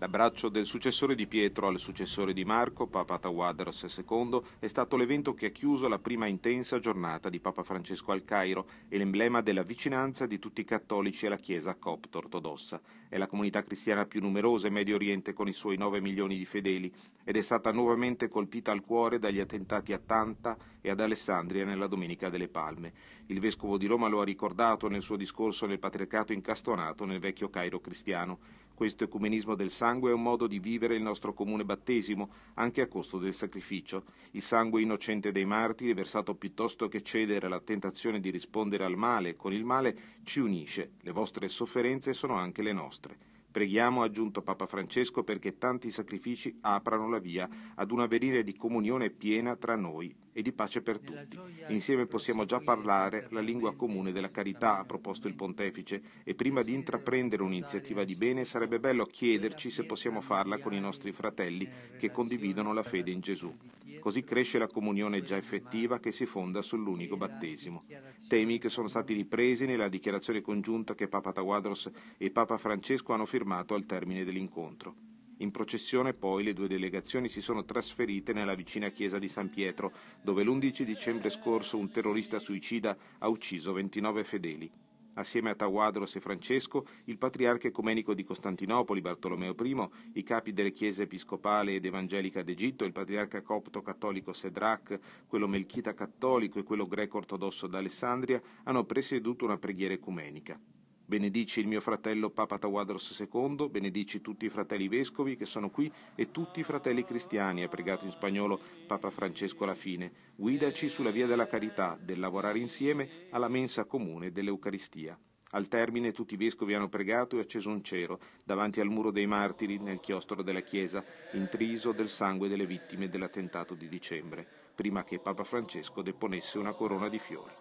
L'abbraccio del successore di Pietro al successore di Marco, Papa Tawadros II, è stato l'evento che ha chiuso la prima intensa giornata di Papa Francesco al Cairo e l'emblema della vicinanza di tutti i cattolici alla Chiesa copto-ortodossa. È la comunità cristiana più numerosa in Medio Oriente con i suoi 9 milioni di fedeli ed è stata nuovamente colpita al cuore dagli attentati a Tanta e ad Alessandria nella Domenica delle Palme. Il vescovo di Roma lo ha ricordato nel suo discorso nel patriarcato incastonato nel vecchio Cairo cristiano. Questo ecumenismo del sangue è un modo di vivere il nostro comune battesimo, anche a costo del sacrificio. Il sangue innocente dei martiri, versato piuttosto che cedere alla tentazione di rispondere al male con il male, ci unisce. Le vostre sofferenze sono anche le nostre. Preghiamo, ha aggiunto Papa Francesco, perché tanti sacrifici aprano la via ad un avvenire di comunione piena tra noi e di pace per tutti. Insieme possiamo già parlare la lingua comune della carità, ha proposto il pontefice, e prima di intraprendere un'iniziativa di bene sarebbe bello chiederci se possiamo farla con i nostri fratelli che condividono la fede in Gesù. Così cresce la comunione già effettiva che si fonda sull'unico battesimo. Temi che sono stati ripresi nella dichiarazione congiunta che Papa Tawadros e Papa Francesco hanno firmato al termine dell'incontro. In processione poi le due delegazioni si sono trasferite nella vicina chiesa di San Pietro, dove l'11 dicembre scorso un terrorista suicida ha ucciso 29 fedeli assieme a Tawadros e Francesco, il patriarca ecumenico di Costantinopoli Bartolomeo I, i capi delle chiese episcopale ed evangelica d'Egitto, il patriarca copto cattolico Sedrac, quello melchita cattolico e quello greco ortodosso d'Alessandria, hanno presieduto una preghiera ecumenica. Benedici il mio fratello Papa Tawadros II, benedici tutti i fratelli vescovi che sono qui e tutti i fratelli cristiani, ha pregato in spagnolo Papa Francesco alla fine. Guidaci sulla via della carità, del lavorare insieme alla mensa comune dell'Eucaristia. Al termine tutti i vescovi hanno pregato e acceso un cero davanti al muro dei martiri nel chiostro della chiesa, intriso del sangue delle vittime dell'attentato di dicembre, prima che Papa Francesco deponesse una corona di fiori.